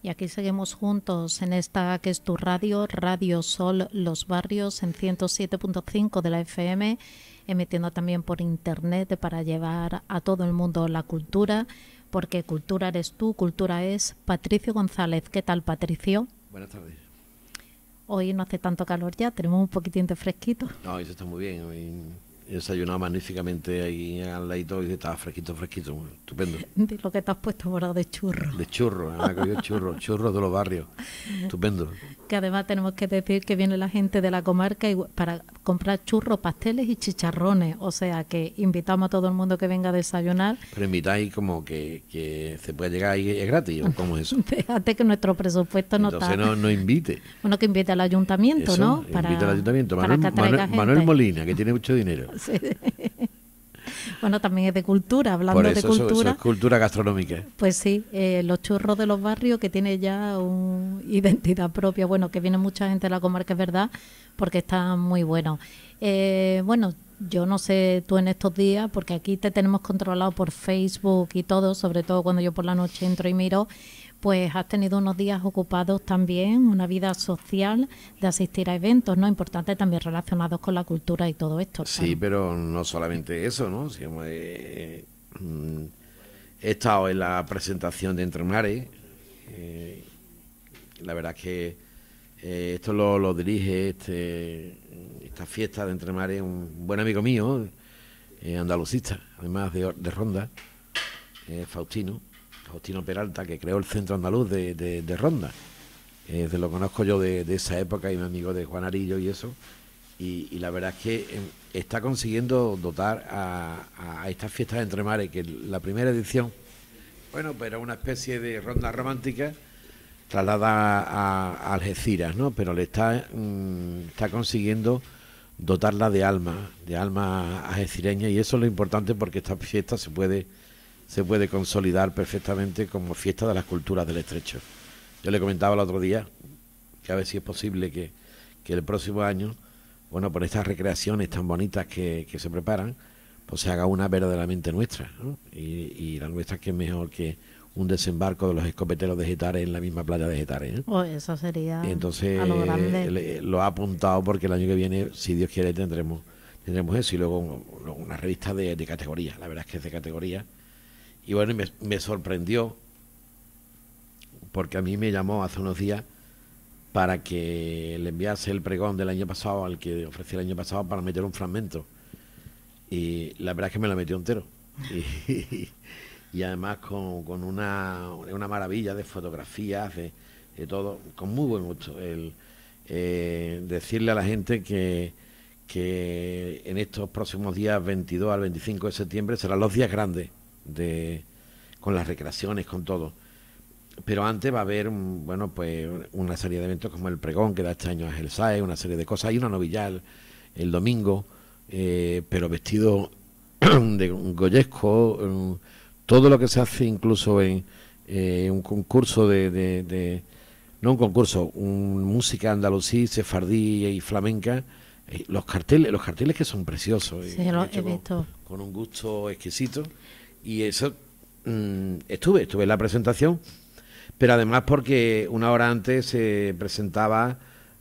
Y aquí seguimos juntos en esta que es tu radio, Radio Sol Los Barrios en 107.5 de la FM, emitiendo también por internet para llevar a todo el mundo la cultura, porque cultura eres tú, cultura es Patricio González. ¿Qué tal, Patricio? Buenas tardes. Hoy no hace tanto calor ya, tenemos un poquitín de fresquito. No, eso está muy bien. Hoy desayunado magníficamente ahí al lado y estaba fresquito, fresquito, estupendo. De lo que te has puesto ahora de churro. De churro, ah, churro, churros de los barrios, estupendo. Que además tenemos que decir que viene la gente de la comarca y para comprar churros, pasteles y chicharrones, o sea que invitamos a todo el mundo que venga a desayunar. Pero invitáis como que, se puede llegar ahí, es gratis, ¿o cómo es eso? Fíjate que nuestro presupuesto no Entonces está. no, no, invite. Bueno, que invite al ayuntamiento, ¿no? Para, al ayuntamiento. Manuel Molina, que tiene mucho dinero. Bueno, también es de cultura, hablando de cultura. cultura gastronómica. Pues sí, eh, los churros de los barrios que tiene ya una identidad propia. Bueno, que viene mucha gente a la comarca, es verdad, porque está muy bueno eh, bueno, yo no sé tú en estos días, porque aquí te tenemos controlado por Facebook y todo, sobre todo cuando yo por la noche entro y miro pues has tenido unos días ocupados también, una vida social de asistir a eventos, ¿no? Importantes también relacionados con la cultura y todo esto. Sí, pero no solamente eso, ¿no? Si, eh, eh, he estado en la presentación de Entre Mares. Eh, la verdad es que esto lo, dirige este, esta fiesta de Entre Mares un buen amigo mío, andalucista, además de Ronda, Faustino Justino Peralta, que creó el Centro Andaluz de, Ronda, de Ronda. Eh, lo conozco yo de, esa época y mi amigo de Juan Arillo y eso. Y, la verdad es que em, está consiguiendo dotar a, a estas fiestas de entre mares, que la primera edición, bueno, pero pues una especie de ronda romántica ...traslada a, Algeciras, ¿no? Pero le está, mm, está consiguiendo dotarla de alma, de alma algecireña, y eso es lo importante porque esta fiesta se puede se puede consolidar perfectamente como fiesta de las culturas del estrecho. Yo le comentaba el otro día que a ver si es posible que, el próximo año, bueno, por estas recreaciones tan bonitas que, se preparan, pues se haga una verdaderamente nuestra. Y, la nuestra que es mejor que un desembarco de los escopeteros de Getares en la misma playa de Getares. ¿eh? Pues eso sería. Entonces, a lo, grande. lo, ha apuntado porque el año que viene, si Dios quiere, tendremos tendremos eso y luego una revista de, de categoría. La verdad es que es de categoría y bueno, me, sorprendió, porque a mí me llamó hace unos días para que le enviase el pregón del año pasado al que ofrecí el año pasado para meter un fragmento. Y la verdad es que me lo metió entero. Y, además con, una, maravilla de fotografías, de, todo, con muy buen gusto. Eh, decirle a la gente que, que en estos próximos días, 22 al 25 de septiembre, serán los días grandes de, con las recreaciones, con todo. Pero antes va a haber, mm, bueno, pues una serie de eventos como el pregón que da este año a el SAE, una serie de cosas. Hay una novillal el domingo, eh, pero vestido de goyesco, mm, todo lo que se hace incluso en eh, un concurso de, no un concurso, música andalusí, sefardí y flamenca, eh, los carteles, los carteles que son preciosos, sí, con, un gusto exquisito. Y eso mm, estuve, estuve en la presentación, pero además porque una hora antes se presentaba,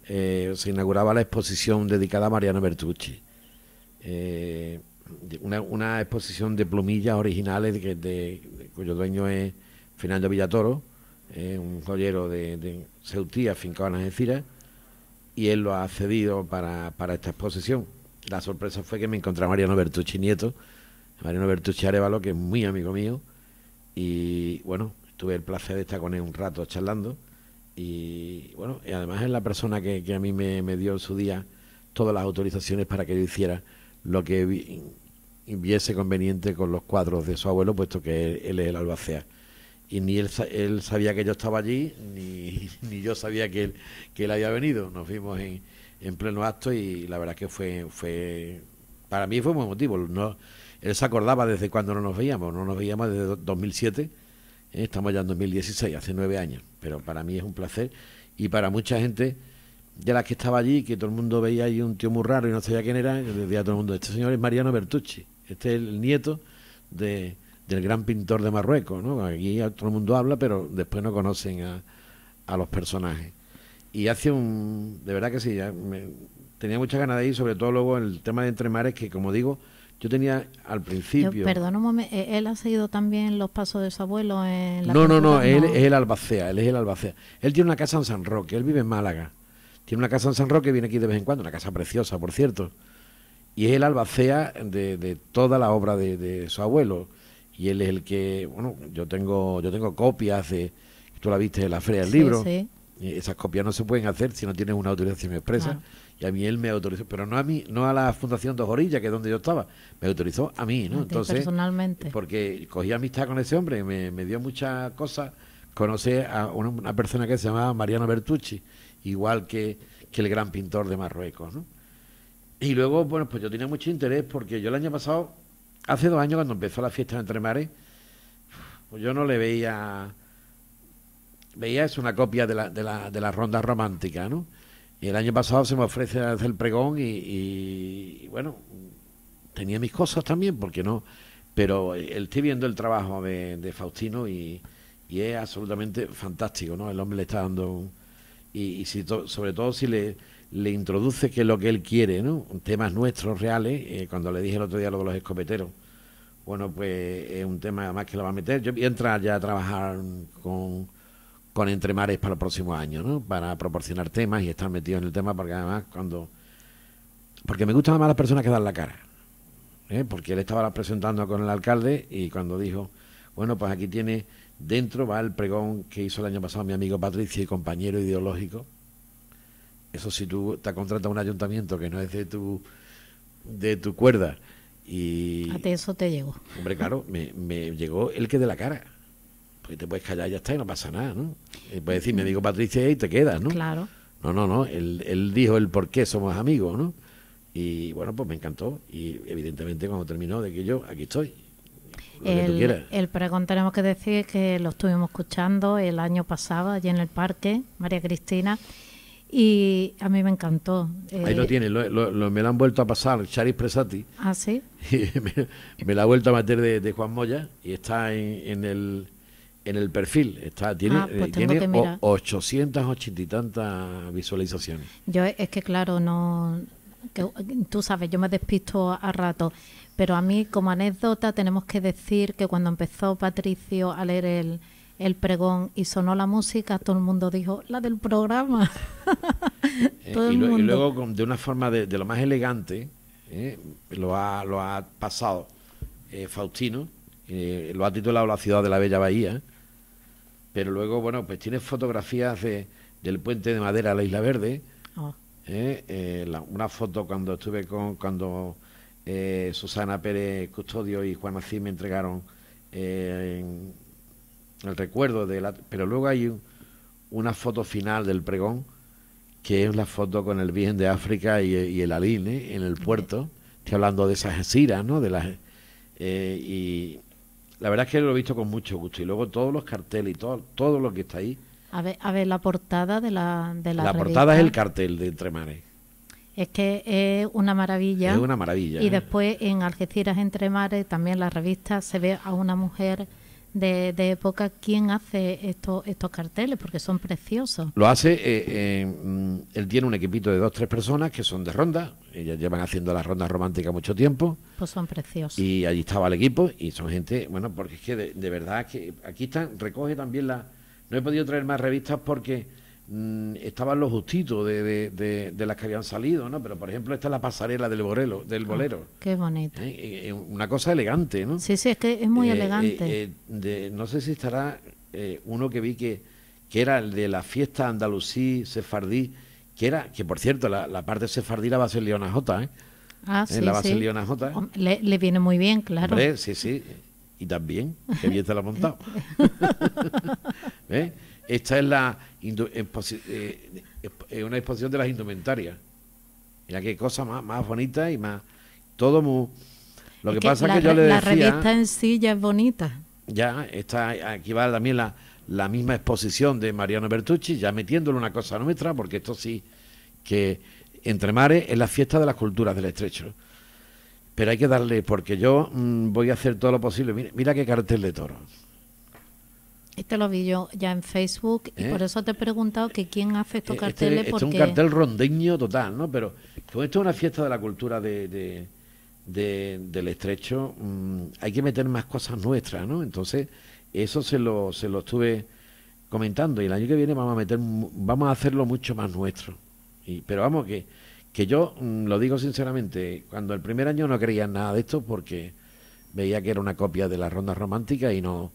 eh, se inauguraba la exposición dedicada a Mariano Bertucci. Eh, una, exposición de plumillas originales de, cuyo dueño es Fernando Villatoro, eh, un joyero de, de Ceutía, fincado en Algeciras, y él lo ha cedido para, para esta exposición. La sorpresa fue que me encontré a Mariano Bertucci Nieto, Mariano Bertucci Arevalo, que es muy amigo mío. Y bueno, tuve el placer de estar con él un rato charlando. Y bueno, y además es la persona que, a mí me, dio en su día todas las autorizaciones para que yo hiciera lo que viese conveniente con los cuadros de su abuelo, puesto que él, es el albacea. Y ni él, él, sabía que yo estaba allí, ni, yo sabía que él, que él había venido. Nos vimos en, pleno acto y la verdad que fue, fue para mí fue muy emotivo. No, él se acordaba desde cuando no nos veíamos, no nos veíamos desde 2007, ¿eh? estamos ya en 2016, hace nueve años, pero para mí es un placer y para mucha gente de las que estaba allí, que todo el mundo veía ahí un tío muy raro y no sabía quién era, decía todo el mundo, este señor es Mariano Bertucci, este es el nieto de, del gran pintor de Marruecos, ¿no? Aquí todo el mundo habla, pero después no conocen a, a los personajes. Y hace un... de verdad que sí, ya tenía muchas ganas de ir, sobre todo luego el tema de Entre Mares, que como digo, yo tenía al principio. perdón un momento, eh, ¿él ha seguido también los pasos de su abuelo en la No, no, no, él es el Albacea, él es el Albacea. Él tiene una casa en San Roque, él vive en Málaga. Tiene una casa en San Roque, viene aquí de vez en cuando, una casa preciosa, por cierto. Y es el albacea de, toda la obra de, su abuelo. Y él es el que, bueno, yo tengo, yo tengo copias de, tú la viste en la feria del libro. Sí. Esas copias no se pueden hacer si no tienes una autorización expresa y a mí él me autorizó, pero no a mí, no a la Fundación Dos Orillas, que es donde yo estaba, me autorizó a mí, ¿no? Entonces, personalmente. Porque cogí amistad con ese hombre, me, me dio muchas cosas. Conocí a una, persona que se llamaba Mariano Bertucci, igual que, el gran pintor de Marruecos, ¿no? Y luego, bueno, pues yo tenía mucho interés porque yo el año pasado, hace dos años cuando empezó la fiesta de Entre Mares, pues yo no le veía veía es una copia de la, de la, de la ronda romántica, ¿no? el año pasado se me ofrece hacer el pregón y, bueno, tenía mis cosas también, porque no. Pero eh, estoy viendo el trabajo de, Faustino y, es absolutamente fantástico, ¿no? El hombre le está dando. y si sobre todo si le, introduce que es lo que él quiere, ¿no? Temas nuestros reales, eh, cuando le dije el otro día lo de los escopeteros, bueno, pues es un tema más que lo va a meter. Yo voy a entrar ya a trabajar con, con Entre Mares para el próximo año, ¿no? Para proporcionar temas y estar metido en el tema, porque además cuando... Porque me gustan más las personas que dan la cara, ¿eh? porque él estaba presentando con el alcalde y cuando dijo, bueno, pues aquí tiene, dentro va el pregón que hizo el año pasado mi amigo Patricio y compañero ideológico. Eso si tú te contratas un ayuntamiento que no es de tu, de tu cuerda y... eso te llegó. Hombre, claro, me, me llegó el que de la cara. Pues, y te puedes callar y ya está y no pasa nada, ¿no? Y puedes decir, me digo Patricia y te quedas, ¿no? Claro. No, no, no, él, dijo el por qué somos amigos, ¿no? Y bueno, pues me encantó y evidentemente cuando terminó de que yo, aquí estoy. el, pregón tenemos que decir que lo estuvimos escuchando el año pasado allí en el parque, María Cristina, y a mí me encantó. Ahí lo eh, tiene, me lo han vuelto a pasar Charis Presati. Ah, sí. me, la ha vuelto a meter de, Juan Moya y está en el en el perfil. Está, tiene, 880 ah, pues eh, y tantas visualizaciones. Yo es que claro, no tú sabes, yo me despisto a, rato, pero a mí como anécdota tenemos que decir que cuando empezó Patricio a leer el, el pregón y sonó la música, todo el mundo dijo, la del programa. Eh, y, luego de una forma de, lo más elegante, eh, lo, ha, lo ha pasado Faustino, lo ha titulado La ciudad de la Bella Bahía. Pero luego, bueno, pues tienes fotografías de, del puente de madera a la Isla Verde. Ah. ¿eh? Eh, una foto cuando estuve con, cuando eh, Susana Pérez Custodio y Juan Así me entregaron el recuerdo de la. Pero luego hay una foto final del pregón, que es la foto con el Virgen de África y, el Aline en el puerto. Estoy hablando de esas giras, ¿no? De las, y la verdad es que lo he visto con mucho gusto. Y luego todos los carteles y todo, todo lo que está ahí. A ver, a ver la portada de la de La, la portada es el cartel de Entre Mares. Es que es una maravilla. Es una maravilla. Y ¿eh? después en Algeciras Entre Mares, también la revista, se ve a una mujer de, época quién hace estos, estos carteles, porque son preciosos. Lo hace, eh, eh, mm, él tiene un equipito de dos, tres personas que son de ronda, ellas llevan haciendo las rondas románticas mucho tiempo. Pues son preciosos. Y allí estaba el equipo y son gente, bueno, porque es que de, verdad que aquí están, recoge también la... No he podido traer más revistas porque Mm, estaban los justitos de, las que habían salido, ¿no? Pero por ejemplo, esta es la pasarela del, del ah, bolero. qué bonito. ¿Eh? una cosa elegante, ¿no? Sí, sí, es que es muy eh, elegante. Eh, no sé si estará uno que vi que, que era el de la fiesta andalusí, sefardí, que era, que por cierto, la, parte sefardí la va a ser Leona J, ¿eh? Ah, sí, la va a ser Leona J. Le, viene muy bien, claro. sí, sí. Y también, que bien te la ha montado. Esta es la eh, eh, una exposición de las indumentarias. Mira qué cosa más, más bonita y más. Todo muy. Lo que, pasa es que yo le decía. La revista en sí ya es bonita. Ya, está, aquí va también la, la misma exposición de Mariano Bertucci, ya metiéndole una cosa nuestra, porque esto sí, que Entre Mares es la fiesta de las culturas del estrecho. Pero hay que darle, porque yo mm, voy a hacer todo lo posible. Mira, mira qué cartel de toro este lo vi yo ya en Facebook y ¿Eh? por eso te he preguntado que quién hace estos carteles. es un cartel rondeño total, ¿no? Pero como esto es una fiesta de la cultura del estrecho, mm, hay que meter más cosas nuestras, ¿no? Entonces, eso se lo, se lo estuve comentando y el año que viene vamos a meter vamos a hacerlo mucho más nuestro y, pero vamos que que yo mm, lo digo sinceramente cuando el primer año no creía nada de esto porque veía que era una copia de las rondas románticas y no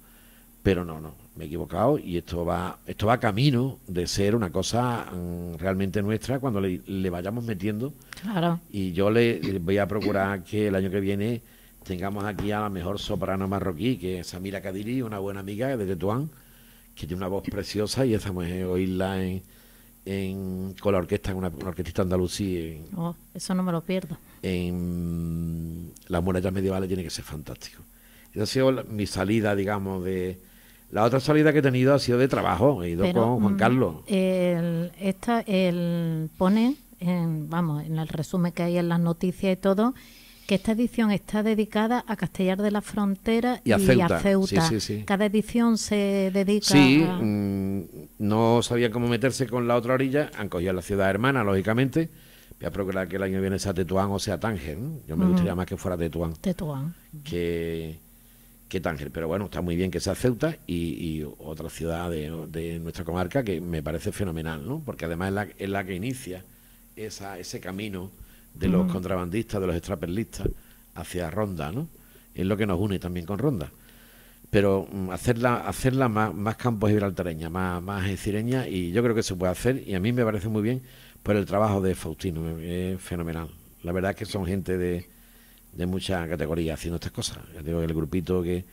pero no no me he equivocado y esto va, esto va camino de ser una cosa mm, realmente nuestra cuando le, vayamos metiendo. Claro. Y yo le, voy a procurar que el año que viene tengamos aquí a la mejor soprano marroquí, que es Samira Kadiri, una buena amiga de Tetuán, que tiene una voz preciosa y esa mujer oírla en, con la orquesta, en una, orquestista andalusí eso no me lo pierdo. En las murallas medievales tiene que ser fantástico. Esa ha sido mi salida, digamos, de la otra salida que he tenido ha sido de trabajo, he ido con Juan mm, Carlos. El, esta, el pone, vamos, en el resumen que hay en las noticias y todo, que esta edición está dedicada a Castellar de la Frontera y a Ceuta. Cada edición se dedica Sí, a... Mm, no sabía cómo meterse con la otra orilla, han cogido la ciudad hermana, lógicamente. Voy a procurar que el año viene sea Tetuán o sea Tánger. Yo me gustaría más que fuera Tetuán. Tetuán. Que que Tánger. Pero bueno, está muy bien que sea Ceuta y, otra ciudad de, nuestra comarca que me parece fenomenal, ¿no? Porque además es la, que inicia esa, ese camino de los contrabandistas, de los extraperlistas hacia Ronda, ¿no? Es lo que nos une también con Ronda. Pero mm, hacerla, hacerla más, más campos gibraltareña, más, más y yo creo que se puede hacer, y a mí me parece muy bien por el trabajo de Faustino, es fenomenal. La verdad es que son gente de, de mucha categoría haciendo estas cosas. Yo digo el grupito que,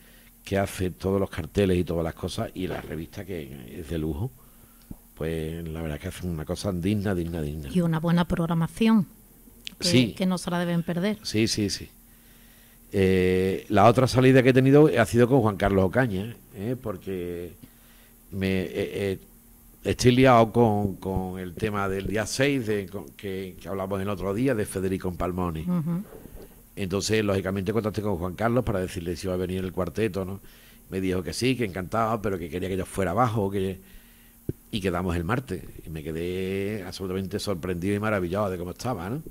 hace todos los carteles y todas las cosas y la revista que es de lujo, pues la verdad es que hacen una cosa digna, digna, digna. Y una buena programación que, sí. que no se la deben perder. Sí, sí, sí. Eh, la otra salida que he tenido ha sido con Juan Carlos Ocaña, ¿eh? porque me, eh, eh estoy liado con, el tema del día 6 de, que, hablamos el otro día de Federico Palmoni. Entonces, lógicamente, contacté con Juan Carlos para decirle si iba a venir el cuarteto, ¿no? Me dijo que sí, que encantaba, pero que quería que yo fuera abajo, que... Y quedamos el martes. Y me quedé absolutamente sorprendido y maravillado de cómo estaba, ¿no?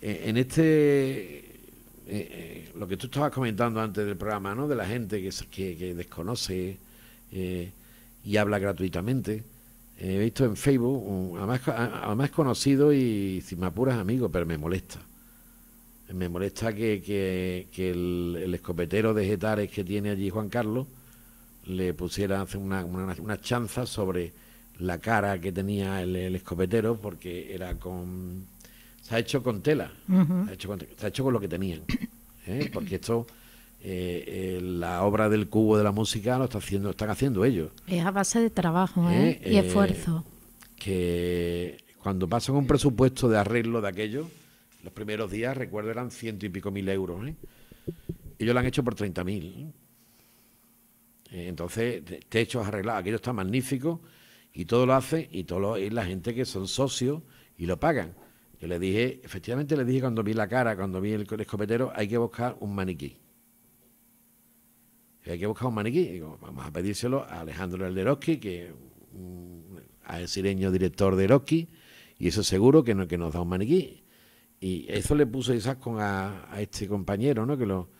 E, en este... Eh, eh, lo que tú estabas comentando antes del programa, ¿no? De la gente que, que, que desconoce eh, y habla gratuitamente. He visto en Facebook, un, además, además conocido y sin me apuras amigo, pero me molesta me molesta que, el, escopetero de Getares que tiene allí Juan Carlos le pusiera una, una, chanza sobre la cara que tenía el, escopetero porque era con se ha hecho con tela se, ha hecho con, lo que tenían ¿eh? porque esto eh, eh, la obra del cubo de la música lo está haciendo, están haciendo ellos es a base de trabajo y esfuerzo que cuando pasan un presupuesto de arreglo de aquello los primeros días, recuerdo, eran ciento y pico mil euros. ¿eh? Ellos lo han hecho por 30 mil. ¿eh? Eh, entonces, techos arreglados, aquello está magnífico y todo lo hace y todo lo, la gente que son socios y lo pagan. Yo le dije, efectivamente le dije cuando vi la cara, cuando vi el, escopetero, hay que buscar un maniquí. Hay que buscar un maniquí. vamos a pedírselo a Alejandro Elderoski, que a el sireño director de Eroski, y eso seguro que, no, que nos da un maniquí. Y eso le puso Isaac con a, este compañero, ¿no? Que lo,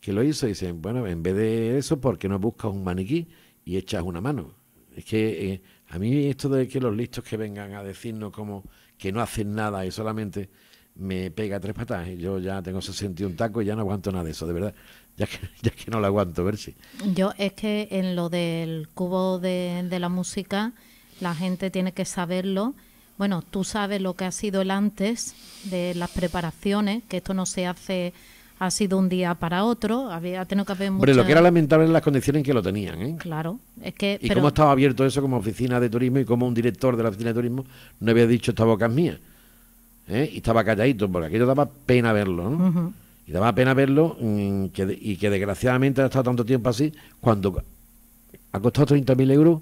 que lo hizo. Dicen, bueno, en vez de eso, ¿por qué no buscas un maniquí y echas una mano? Es que eh, a mí esto de que los listos que vengan a decirnos como que no hacen nada y solamente me pega tres patas. y Yo ya tengo 61 tacos y ya no aguanto nada de eso, de verdad. Ya que, ya que no lo aguanto, ver si... Yo es que en lo del cubo de la música, la gente tiene que saberlo bueno, tú sabes lo que ha sido el antes de las preparaciones, que esto no se hace ha sido un día para otro, había tenido que haber mucho. lo que era lamentable en las condiciones en que lo tenían, ¿eh? Claro, es que... Y cómo estaba abierto eso como oficina de turismo y como un director de la oficina de turismo no había dicho esta boca es mía. ¿eh? Y estaba calladito, porque aquello daba pena verlo, ¿no? Y daba pena verlo mm, que, y que desgraciadamente ha estado tanto tiempo así, cuando ha costado 30.000 euros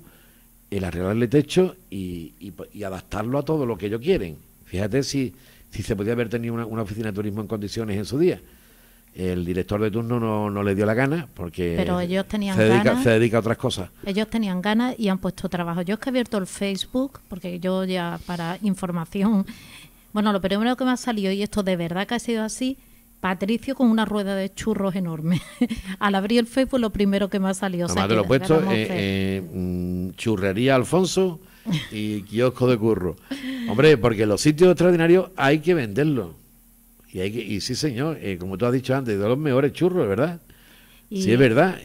el arreglarle techo y, adaptarlo a todo lo que ellos quieren. Fíjate si, si se podía haber tenido una, oficina de turismo en condiciones en su día. El director de turno no, le dio la gana porque Pero ellos tenían se dedica a otras cosas. Ellos tenían ganas y han puesto trabajo. Yo es que he abierto el Facebook porque yo ya para información... Bueno, lo primero que me ha salido, y esto de verdad que ha sido así, Patricio con una rueda de churros enorme. Al abrir el Facebook lo primero que me ha salido. puesto, eh, eh, mm, churrería Alfonso y kiosco de curro. Hombre, porque los sitios extraordinarios hay que venderlos. Y, y sí, señor, eh, como tú has dicho antes, de los mejores churros, ¿verdad? sí, es verdad.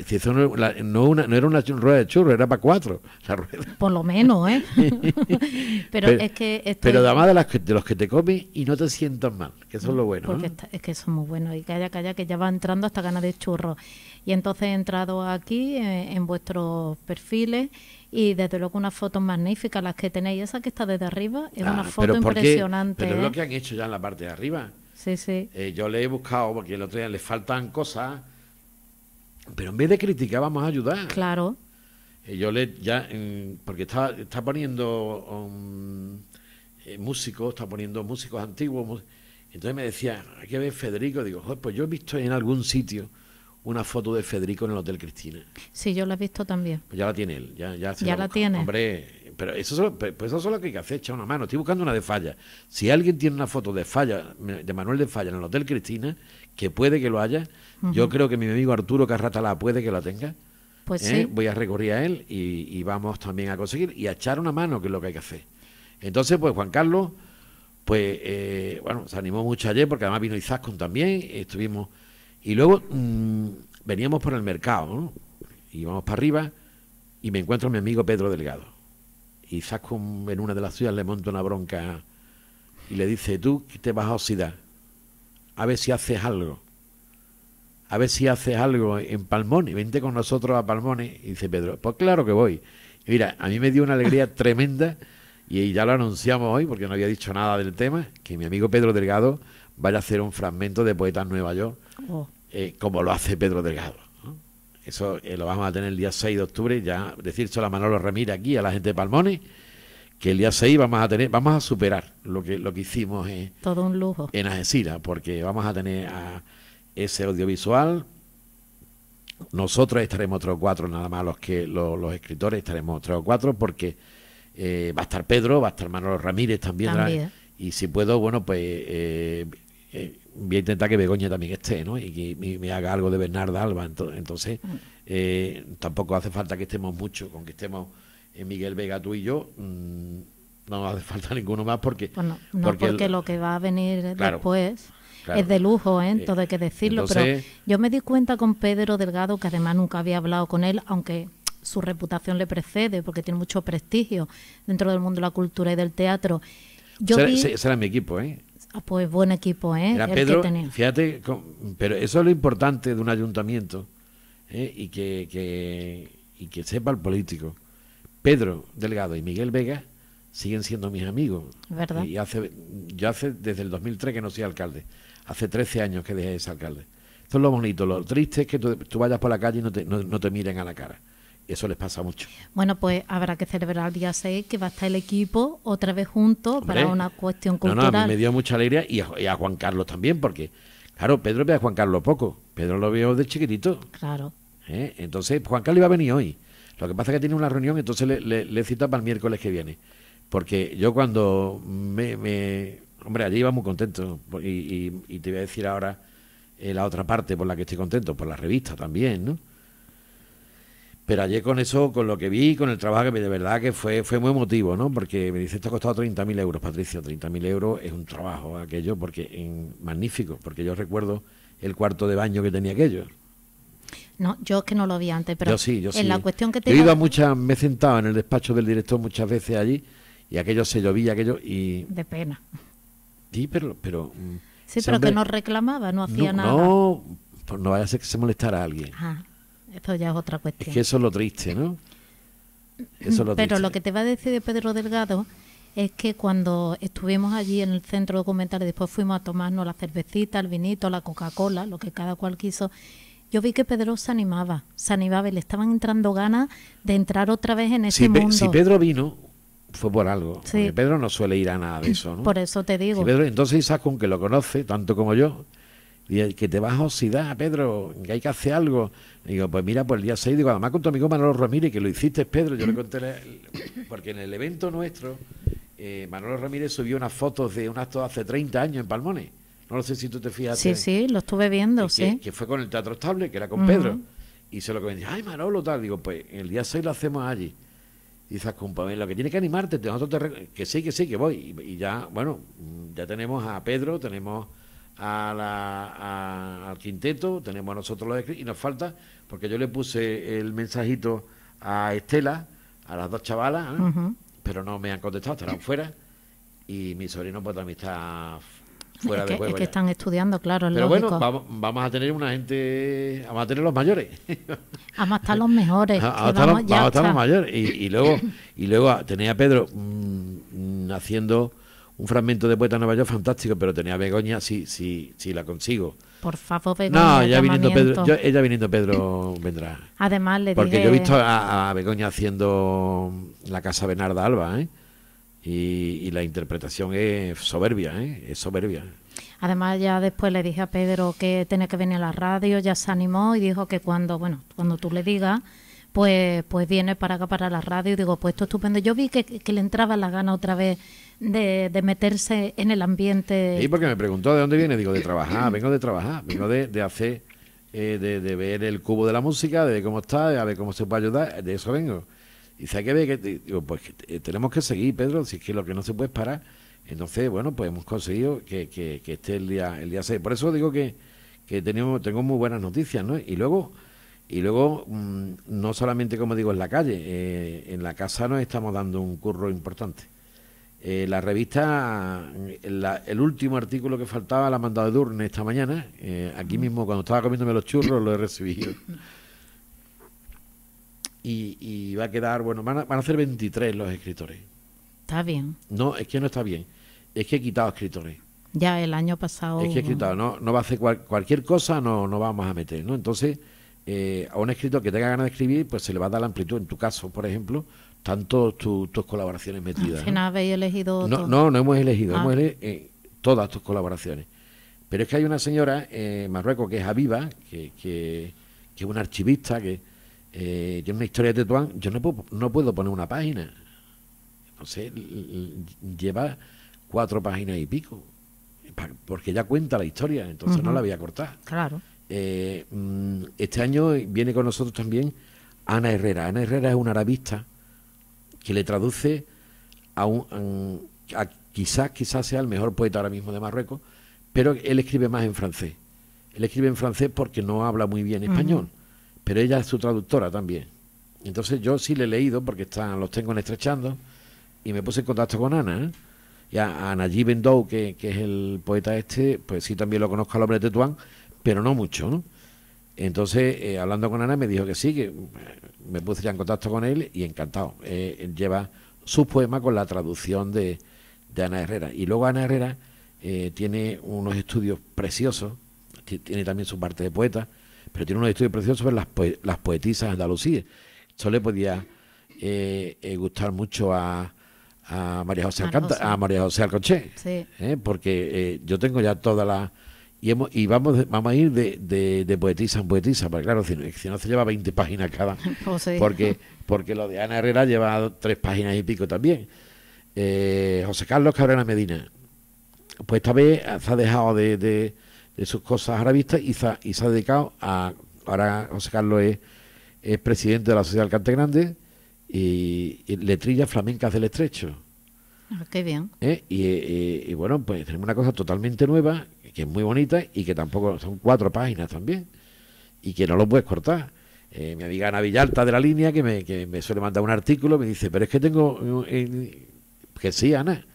no, era una rueda de churro, era para cuatro. Por lo menos, ¿eh? pero, es que. Pero además de, las de los que te comes y no te sientas mal, que eso es lo bueno. Porque es que eso es muy bueno. Y calla, calla, que ya va entrando hasta ganas de churro. Y entonces he entrado aquí eh, en vuestros perfiles y desde luego unas fotos magníficas las que tenéis. Esa que está desde arriba es una ah, foto impresionante. Pero es lo ¿eh? que han hecho ya en la parte de arriba. Sí, sí. Eh, yo le he buscado, porque el otro día le faltan cosas pero en vez de criticar, vamos a ayudar. Claro. Eh, yo le, ya, porque está, está poniendo um, eh, músicos, está poniendo músicos antiguos. Entonces me decía, hay que ver Federico. Digo, pues yo he visto en algún sitio una foto de Federico en el Hotel Cristina. Sí, yo la he visto también. Pues ya la tiene él, ya, la, tiene. Hombre, pero eso, pues eso es lo que hay que hacer, echar una mano. Estoy buscando una de falla. Si alguien tiene una foto de falla, de Manuel de Falla en el Hotel Cristina, que puede que lo haya. Yo creo que mi amigo Arturo Carratalá puede que la tenga. Pues ¿eh? sí. Voy a recorrer a él y, vamos también a conseguir y a echar una mano, que es lo que hay que hacer. Entonces, pues Juan Carlos, pues eh, bueno, se animó mucho ayer porque además vino Izaskun también, estuvimos. Y luego mm, veníamos por el mercado, ¿no? Y vamos para arriba y me encuentro a mi amigo Pedro Delgado. Izaskun en una de las ciudades le monta una bronca y le dice, tú te vas a oxidar a ver si haces algo. A ver si haces algo en Palmón vente con nosotros a Palmones. Y dice Pedro, pues claro que voy. mira, a mí me dio una alegría tremenda y ya lo anunciamos hoy porque no había dicho nada del tema, que mi amigo Pedro Delgado vaya a hacer un fragmento de Poetas Nueva York, oh. eh, como lo hace Pedro Delgado. Eso eh, lo vamos a tener el día 6 de octubre, ya decírselo a Manolo Ramírez aquí, a la gente de Palmones que el día 6 vamos a tener, vamos a superar lo que, lo que hicimos en, Todo lujo. en Algeciras, porque vamos a tener a ese audiovisual. Nosotros estaremos tres o cuatro, nada más los que los, escritores estaremos tres o cuatro, porque eh, va a estar Pedro, va a estar Manolo Ramírez también. Y si puedo, bueno, pues eh, eh, voy a intentar que Begoña también esté, ¿no? Y que me haga algo de Bernarda Alba. Entonces, mm. entonces tampoco hace falta que estemos mucho, con que estemos eh, Miguel Vega, tú y yo, mm, no hace falta ninguno más porque... Pues no, porque, lo que va a venir después... Es de lujo, ¿eh? ¿eh? todo hay que decirlo, pero yo me di cuenta con Pedro Delgado, que además nunca había hablado con él, aunque su reputación le precede, porque tiene mucho prestigio dentro del mundo de la cultura y del teatro. Yo será, mi equipo, ¿eh? Ah, pues buen equipo, ¿eh? Pedro, fíjate, pero eso es lo importante de un ayuntamiento ¿eh? y, que, que, y que sepa el político. Pedro Delgado y Miguel Vega siguen siendo mis amigos. ¿Verdad? Y hace, yo hace desde el 2003 que no soy alcalde. Hace 13 años que dejé de ser alcalde. Esto es lo bonito. Lo triste es que tú, vayas por la calle y no te, no, te miren a la cara. Eso les pasa mucho. Bueno, pues habrá que celebrar el día 6, que va a estar el equipo otra vez juntos para una cuestión cultural. No, no, a mí me dio mucha alegría y a, Juan Carlos también, porque, claro, Pedro ve a Juan Carlos poco. Pedro lo veo de chiquitito. Claro. ¿Eh? Entonces, Juan Carlos iba a venir hoy. Lo que pasa es que tiene una reunión, entonces le, le, cita para el miércoles que viene. Porque yo cuando me... hombre, allí iba muy contento. Y, te voy a decir ahora eh, la otra parte por la que estoy contento, por la revista también, ¿no? Pero ayer con eso, con lo que vi, con el trabajo, que de verdad que fue, fue muy emotivo, ¿no? Porque me dice, esto ha costado 30.000 euros, Patricio. 30.000 euros es un trabajo aquello, porque en, magnífico, porque yo recuerdo el cuarto de baño que tenía aquello. No, yo es que no lo vi antes, pero yo yo en la cuestión que te... Yo iba muchas, me sentaba en el despacho del director muchas veces allí y aquello se llovía, aquello y... De pena. Sí, pero... pero mm, sí, pero que no reclamaba, no hacía nada. No, pues no vaya a ser que se molestara a alguien. Ah, eso ya es otra cuestión. Es que eso es lo triste, ¿no? Mm, eso es lo pero lo que te va a decir de Pedro Delgado es que cuando estuvimos allí en el centro documental y después fuimos a tomarnos la cervecita, el vinito, la Coca-Cola, lo que cada cual quiso yo vi que Pedro se animaba, se animaba y le estaban entrando ganas de entrar otra vez en ese si mundo. si Pedro vino, fue por algo. Pedro no suele ir a nada de eso, ¿no? Por eso te digo. entonces Isaac, que lo conoce, tanto como yo, y que te vas a oxidar, Pedro, que hay que hacer algo. Y digo, pues mira, por pues el día 6, digo, además con tu amigo Manolo Ramírez, que lo hiciste, Pedro, yo le conté, porque en el evento nuestro, eh, Manolo Ramírez subió unas fotos de un acto hace 30 años en Palmones. No sé si tú te fijaste. Sí, sí, lo estuve viendo, sí. Que fue con el Teatro Estable, que era con Pedro. Y se lo comenté, ay, Manolo, tal. Digo, pues el día 6 lo hacemos allí. Y dices, compadre, lo que tiene que animarte, nosotros te que sí, que sí, que voy. Y, ya, bueno, ya tenemos a Pedro, tenemos a al quinteto, tenemos a nosotros los escritos, y nos falta, porque yo le puse el mensajito a Estela, a las dos chavalas, ¿eh? pero no me han contestado, estarán fuera. Y mi sobrino, pues también está es, que, están estudiando, claro. Pero bueno, vamos, a tener una gente, vamos a tener los mayores. vamos a estar los mejores. vamos, a, estar los mayores. Y, luego, y luego tenía a Pedro mm, mm, haciendo un fragmento de Poeta Nueva York fantástico, pero tenía a Begoña si, si, si la consigo. Por favor, Begoña. No, viniendo Pedro, ella viniendo Pedro vendrá. Además, le Porque yo he visto a, Begoña haciendo la Casa Benarda Alba, ¿eh? y, la interpretación es soberbia, ¿eh? es soberbia. Además ya después le dije a Pedro que tenía que venir a la radio, ya se animó y dijo que cuando, bueno, cuando tú le digas, pues, pues viene para acá, para la radio, y digo, pues esto es estupendo. Yo vi que, le entraba la gana otra vez de, de, meterse en el ambiente. Y porque me preguntó de dónde viene, digo, de trabajar, vengo de trabajar, vengo de, de hacer, eh, de, de, ver el cubo de la música, de cómo está, de a ver cómo se puede ayudar, de eso vengo. Y sabe que ve que, digo, pues eh, tenemos que seguir, Pedro, si es que lo que no se puede es parar. Entonces, bueno, pues hemos conseguido que, esté el día, el día 6. Por eso digo que, que tenemos, tengo muy buenas noticias, ¿no? Y luego, y luego mm, no solamente, como digo, en la calle, eh, en la casa nos estamos dando un curro importante. Eh, la revista, mm, el último artículo que faltaba la ha mandado Durne esta mañana. aquí mm. mismo, cuando estaba comiéndome los churros, lo he recibido. y, y, va a quedar, bueno, van a, van a ser 23 los escritores. Está bien. No, es que no está bien. Es que he quitado escritores. Ya, el año pasado. Es que he quitado, no, no va a hacer cualquier cosa, no, no vamos a meter, ¿no? Entonces, eh, a un escritor que tenga ganas de escribir, pues se le va a dar la amplitud. En tu caso, por ejemplo, tanto todas tus colaboraciones metidas. Al final ¿no? habéis elegido. No, no, no, hemos elegido, ah. hemos elegido eh, todas tus colaboraciones. Pero es que hay una señora eh, en Marruecos que es Aviva, que, que, que es una archivista que eh, yo en una historia de Tetuán, yo no puedo, no puedo poner una página. sé lleva cuatro páginas y pico, porque ya cuenta la historia, entonces no la voy a cortar. Claro. Eh, mm, este año viene con nosotros también Ana Herrera. Ana Herrera es un arabista que le traduce a un. quizás, quizás sea el mejor poeta ahora mismo de Marruecos, pero él escribe más en francés. Él escribe en francés porque no habla muy bien español pero ella es su traductora también. Entonces yo sí le he leído porque están, los tengo en estrechando y me puse en contacto con Ana. ¿eh? Y a, Najib que, es el poeta este, pues sí también lo conozco al hombre de Tetuán, pero no mucho. ¿no? Entonces, eh, hablando con Ana, me dijo que sí, que eh, me puse ya en contacto con él y encantado. Eh, lleva sus poemas con la traducción de, de Ana Herrera. Y luego Ana Herrera tiene unos estudios preciosos, tiene también su parte de poeta pero tiene un estudio precioso sobre las, las poetisas andalucías. Esto le podía eh, eh, gustar mucho a, María José Alcántara, a María José ¿eh? porque yo tengo ya todas las... Y, y vamos, a ir de, de, poetisa en poetisa, porque claro, si, no, se lleva 20 páginas cada, pues porque, porque lo de Ana Herrera lleva tres páginas y pico también. José Carlos Cabrera Medina, pues esta vez se ha dejado de sus cosas arabistas y, y se ha dedicado a. Ahora José Carlos es, presidente de la Sociedad Alcante Grande y, letrillas flamencas del estrecho. Ah, qué bien. ¿Eh? Eh, eh, y, bueno, pues tenemos una cosa totalmente nueva, que es muy bonita y que tampoco son cuatro páginas también, y que no lo puedes cortar. mi amiga Ana Villalta de la línea, que me, que me suele mandar un artículo, me dice, pero es que tengo... que sí, Ana,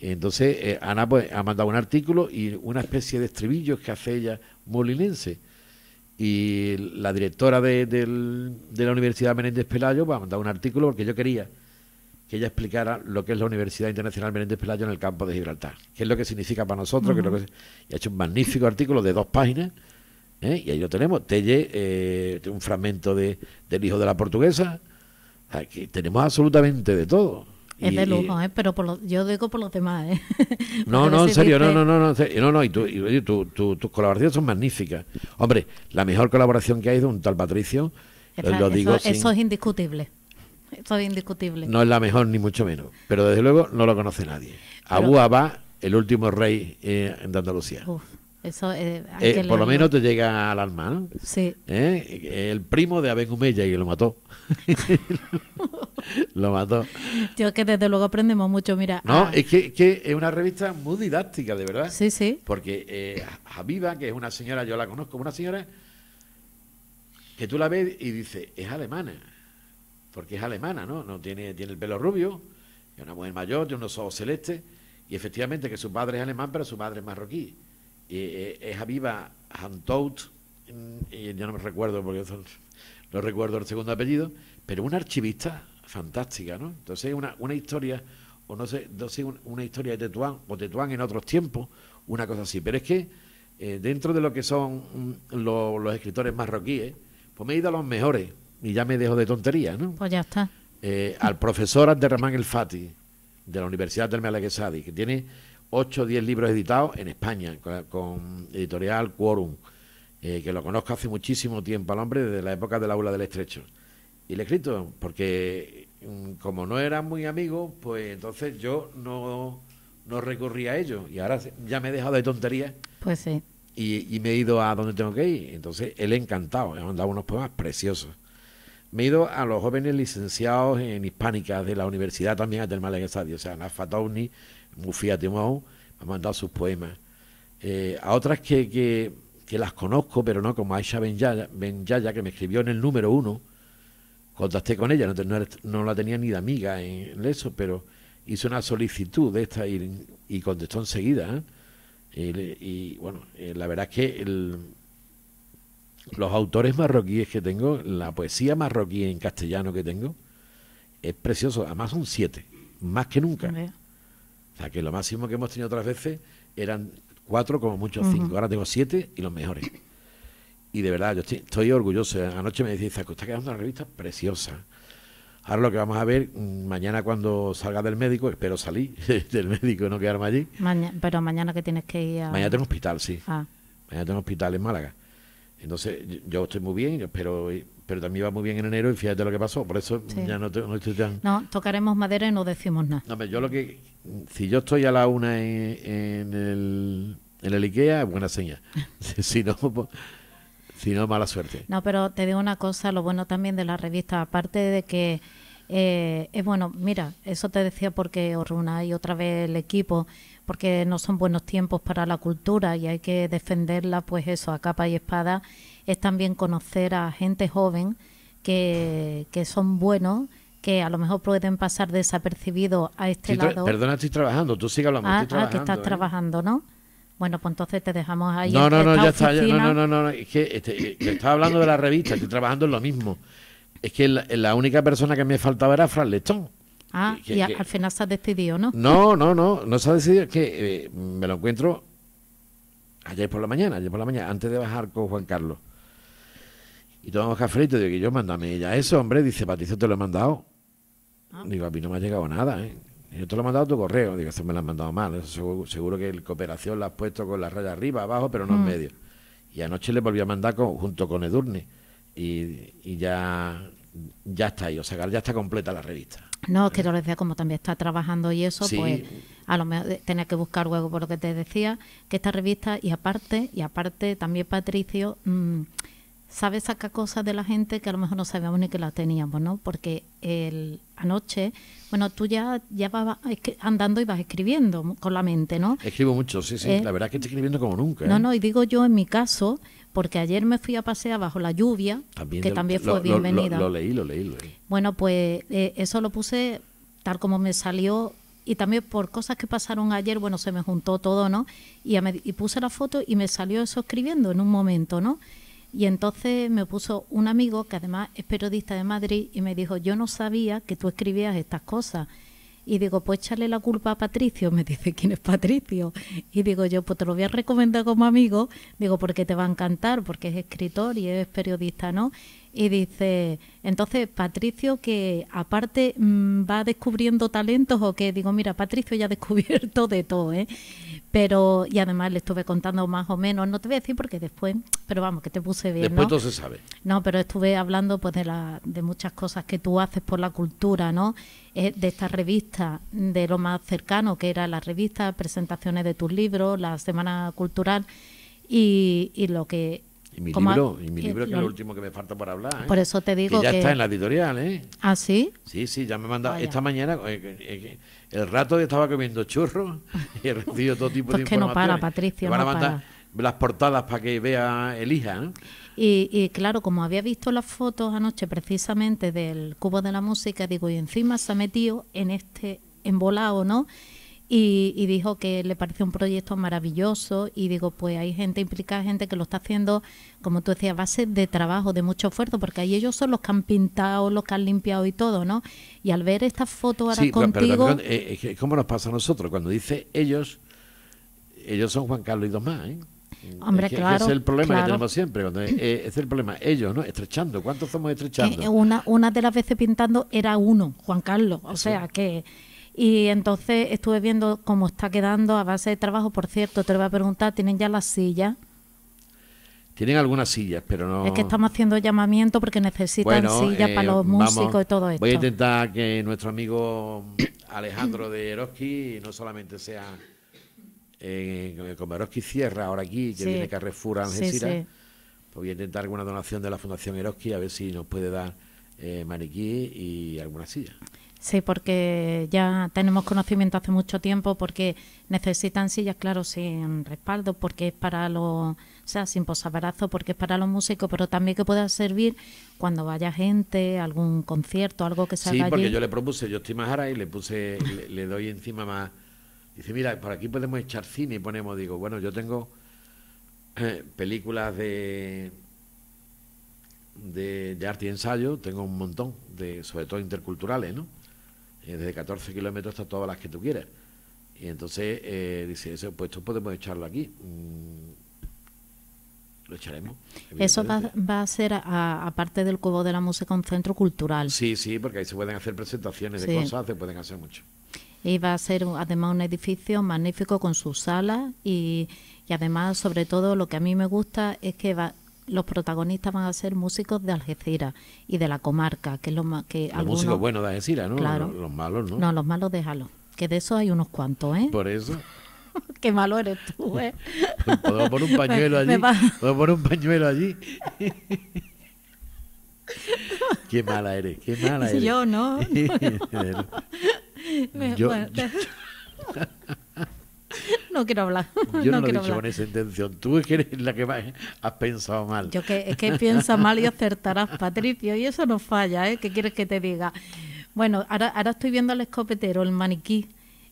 entonces, eh, Ana pues, ha mandado un artículo y una especie de estribillos que hace ella molinense. Y la directora de, la Universidad Menéndez Pelayo va pues, a mandar un artículo porque yo quería que ella explicara lo que es la Universidad Internacional Menéndez Pelayo en el campo de Gibraltar, qué es lo que significa para nosotros. que lo que, y ha hecho un magnífico artículo de dos páginas. ¿eh? Y ahí lo tenemos. Telle, eh, un fragmento del hijo de la portuguesa. Aquí tenemos absolutamente de todo. Es de lujo, ¿eh? pero yo digo por los demás. ¿eh? no, no, en serio, no, no, no, no, y, tus colaboraciones son magníficas. Hombre, la mejor colaboración que hay de un tal Patricio, lo digo eso, es indiscutible. Eso es indiscutible. No es la mejor, ni mucho menos. Pero desde luego no lo conoce nadie. Abu Abba, el último rey eh, de Andalucía. Eso, eh, eh, por lo menos te llega al alma, ¿no? Sí. Eh, el primo de Abel y y lo mató. lo mató. Yo que desde luego aprendemos mucho, mira. No, es que, es una revista muy didáctica, de verdad. Sí, sí. Porque Javiva, que es una señora, yo la conozco, una señora que tú la ves y dices, es alemana. Porque es alemana, ¿no? no tiene, tiene el pelo rubio, es una mujer mayor, tiene unos ojos celestes. Y efectivamente que su padre es alemán, pero su madre es marroquí. Eh, eh, es Aviva Hantout, y yo no me recuerdo porque no recuerdo el segundo apellido, pero una archivista fantástica, ¿no? Entonces una, una historia, o no sé, no sé una historia de Tetuán, o Tetuán en otros tiempos, una cosa así, pero es que eh, dentro de lo que son mm, los escritores marroquíes, pues me he ido a los mejores y ya me dejo de tonterías, ¿no? Pues ya está. al profesor Anderramán El Fati, de la Universidad del Malaguesadi, que tiene 8 o 10 libros editados en España, con, editorial Quorum, eh, que lo conozco hace muchísimo tiempo al hombre, desde la época del aula del estrecho. Y le he escrito, porque mm, como no era muy amigo pues entonces yo no, no recurría a ellos. Y ahora ya me he dejado de tonterías. Pues sí. Y, me he ido a donde tengo que ir. Entonces, él encantado, me ha mandado unos poemas preciosos. Me he ido a los jóvenes licenciados en hispánica de la universidad también a Termal en o sea, Nafa Mufía Timón, me ha mandado sus poemas. Eh, a otras que, que, que, las conozco, pero no, como Aisha Benyaya, Benyaya, que me escribió en el número uno, contacté con ella, no, no, la tenía ni de amiga en, eso, pero hizo una solicitud de esta y, contestó enseguida. ¿eh? Y, bueno, eh, la verdad es que los autores marroquíes que tengo, la poesía marroquí en castellano que tengo, es precioso. Además son siete, más que nunca. O sea, que lo máximo que hemos tenido otras veces eran cuatro, como mucho cinco. Ahora tengo siete y los mejores. Y de verdad, yo estoy, orgulloso. Anoche me que está quedando una revista preciosa. Ahora lo que vamos a ver, mm, mañana cuando salga del médico, espero salir del médico y no quedarme allí. pero mañana que tienes que ir a... Mañana tengo hospital, sí. Ah. Mañana tengo hospital en Málaga. Entonces, yo estoy muy bien, y espero pero también va muy bien en enero y fíjate lo que pasó. Por eso ya no, estoy tan... No, tocaremos madera y no decimos nada. yo lo que... Si yo estoy a la una en, el, en es buena señal. si no... Pues, si no, mala suerte. No, pero te digo una cosa, lo bueno también de la revista, aparte de que eh, es bueno, mira, eso te decía porque os y otra vez el equipo, porque no son buenos tiempos para la cultura y hay que defenderla, pues eso, a capa y espada es también conocer a gente joven que, son buenos que a lo mejor pueden pasar desapercibidos a este lado. Perdona, estoy trabajando, tú sigue hablando. Ah, ah que estás ¿eh? trabajando, ¿no? Bueno, pues entonces te dejamos ahí. No, no, no, ya está, no, no, no, no, es que este, eh, estaba hablando de la revista, estoy trabajando en lo mismo. Es que la, única persona que me faltaba era Fran Ah, y al final se ha decidido, ¿no? No, no, no, no se ha decidido, es que eh, me lo encuentro ayer por la mañana, ayer por la mañana, antes de bajar con Juan Carlos. Y tomamos café y te digo, yo mándame ella, eso, hombre. Dice, Patricio, te lo he mandado. Ah. Digo, a mí no me ha llegado nada, ¿eh? yo te lo he mandado tu correo. Digo, eso me lo han mandado mal. seguro, que el cooperación la has puesto con la raya arriba, abajo, pero no en mm. medio. Y anoche le volví a mandar junto con Edurne. Y, ya, ya está ahí. O sea, ya está completa la revista. No, es que yo les decía, como también está trabajando y eso, pues a lo mejor eh, tenía que buscar luego por lo que te decía, que esta revista, y aparte, y aparte también Patricio, mm, sabes sacar cosas de la gente que a lo mejor no sabíamos ni que la teníamos, ¿no? Porque el, anoche, bueno, tú ya, ya vas andando y vas escribiendo con la mente, ¿no? Escribo mucho, sí, sí. Eh, la verdad es que estoy escribiendo como nunca. ¿eh? No, no, y digo yo en mi caso, porque ayer me fui a pasear bajo la lluvia, que también fue bienvenida. Lo, leí, lo leí, lo leí. Bueno, pues eh, eso lo puse tal como me salió y también por cosas que pasaron ayer, bueno, se me juntó todo, ¿no? y puse la foto y me salió eso escribiendo en un momento, ¿no? Y entonces me puso un amigo que además es periodista de Madrid y me dijo, yo no sabía que tú escribías estas cosas. Y digo, pues échale la culpa a Patricio. Me dice, ¿quién es Patricio? Y digo, yo pues te lo voy a recomendar como amigo. Digo, porque te va a encantar, porque es escritor y es periodista, ¿no? Y dice, entonces Patricio que aparte mm, va descubriendo talentos o que digo, mira, Patricio ya ha descubierto de todo, ¿eh? pero y además le estuve contando más o menos, no te voy a decir porque después, pero vamos, que te puse bien. Después todo se sabe. No, pero estuve hablando pues de, la, de muchas cosas que tú haces por la cultura, ¿no? Eh, de esta revista, de lo más cercano que era la revista, presentaciones de tus libros, la Semana Cultural y, y lo que y mi libro, que, es lo último que me falta para hablar. ¿eh? Por eso te digo que... ya está en la editorial, ¿eh? ¿Ah, sí? Sí, sí, ya me mandado Esta mañana, eh, el rato estaba comiendo churros y he recibido todo tipo pues de que no para, Patricia, van no a mandar para. las portadas para que vea el hija, ¿eh? Y, y, claro, como había visto las fotos anoche precisamente del cubo de la música, digo, y encima se ha metido en este embolado, ¿no? Y, dijo que le parece un proyecto maravilloso y digo, pues hay gente implicada, gente que lo está haciendo, como tú decías, base de trabajo, de mucho esfuerzo, porque ahí ellos son los que han pintado, los que han limpiado y todo, ¿no? Y al ver esta foto ahora contigo... pero, eh, eh, ¿Cómo nos pasa a nosotros? Cuando dice ellos, ellos son Juan Carlos y dos más, ¿eh? Hombre, claro. es el problema tenemos siempre. Eh, es, el problema. Ellos, ¿no? Estrechando. ¿Cuántos somos estrechando? Una, una de las veces pintando era uno, Juan Carlos. O sea, que y entonces estuve viendo cómo está quedando a base de trabajo. Por cierto, te lo voy a preguntar, ¿tienen ya las sillas? Tienen algunas sillas, pero no... Es que estamos haciendo llamamiento porque necesitan sillas para eh, los músicos y todo esto. Voy a intentar que nuestro amigo Alejandro de Eroski no solamente sea... Eh, como Eroski cierra ahora aquí, que viene Carrefour a Algeciras, pues voy a intentar alguna donación de la Fundación Eroski a ver si nos puede dar eh, maniquí y algunas sillas. Sí, porque ya tenemos conocimiento hace mucho tiempo, porque necesitan sillas, claro, sin respaldo, porque es para los, o sea, sin posabrazo, porque es para los músicos, pero también que pueda servir cuando vaya gente, algún concierto, algo que salga. Sí, porque yo le propuse, yo estoy más ahora y le puse, le, le doy encima más. Dice, mira, por aquí podemos echar cine y ponemos, digo, bueno, yo tengo eh, películas de de, arte y ensayo tengo un montón, de, sobre todo interculturales, ¿no? Eh, desde 14 kilómetros hasta todas las que tú quieras. Y entonces eh, dice, eso, pues esto podemos echarlo aquí. Mm, lo echaremos. Eso va, a ser, aparte del Cubo de la Música, un centro cultural. Sí, sí, porque ahí se pueden hacer presentaciones de cosas, se pueden hacer mucho. Y va a ser además un edificio magnífico con sus salas y, y además, sobre todo, lo que a mí me gusta es que va, los protagonistas van a ser músicos de Algeciras y de la comarca, que lo que... Los algunos, músicos buenos de Algeciras, ¿no? Claro. Los, malos, ¿no? No, los malos déjalo, que de eso hay unos cuantos, ¿eh? Por eso. Qué malo eres tú, ¿eh? Puedo poner un pañuelo allí. Puedo poner un pañuelo allí. qué mala eres, qué mala eres. Yo no. yo... no quiero hablar. Yo no, lo he dicho con esa intención. Tú es que eres la que has pensado mal. Yo que, es que piensa mal y acertarás, Patricio, y eso no falla, ¿eh? ¿Qué quieres que te diga? Bueno, ahora, ahora estoy viendo al escopetero, el maniquí,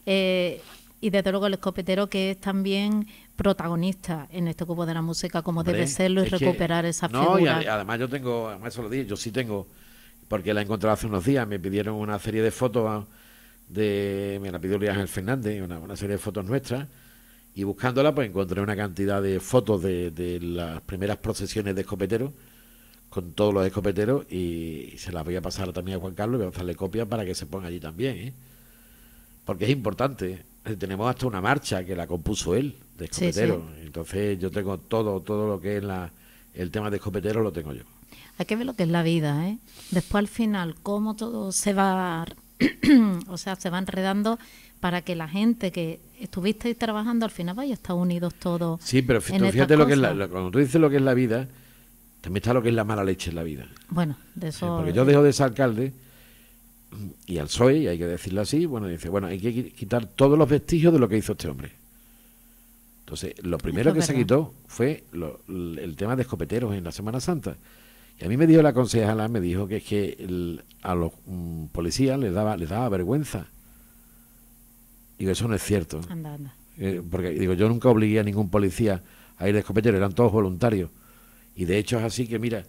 eh, y desde luego el escopetero que es también protagonista en este cupo de la música, como debe serlo, y recuperar esa esa no, Y además yo tengo, además eso lo dije, yo sí tengo, porque la encontrado hace unos días, me pidieron una serie de fotos de, me la pidió Luis Ángel Fernández, una, serie de fotos nuestras, y buscándola pues encontré una cantidad de fotos de, las primeras procesiones de escopeteros, con todos los escopeteros, y, se las voy a pasar también a Juan Carlos, voy a hacerle copia para que se ponga allí también, ¿eh? porque es importante. Tenemos hasta una marcha que la compuso él, de escopetero. Entonces yo tengo todo, todo lo que es la, el tema de escopeteros, lo tengo yo. Hay que ver lo que es la vida, ¿eh? Después al final, cómo todo se va o sea, se va enredando para que la gente que estuvisteis trabajando al final vaya está unidos todos. Sí, pero fíjate lo que es la, cuando tú dices lo que es la vida, también está lo que es la mala leche en la vida. Bueno, de eso. porque yo dejo de ser alcalde y al soy, e, y hay que decirlo así, bueno, dice, bueno, hay que quitar todos los vestigios de lo que hizo este hombre. Entonces, lo primero que se quitó fue el tema de escopeteros en la Semana Santa. Y a mí me dijo la concejala, me dijo que es que a los mm, policías les daba, les daba vergüenza. Y eso no es cierto. Anda, anda. Eh, porque digo, yo nunca obligué a ningún policía a ir de escopetero, eran todos voluntarios. Y de hecho es así que, mira,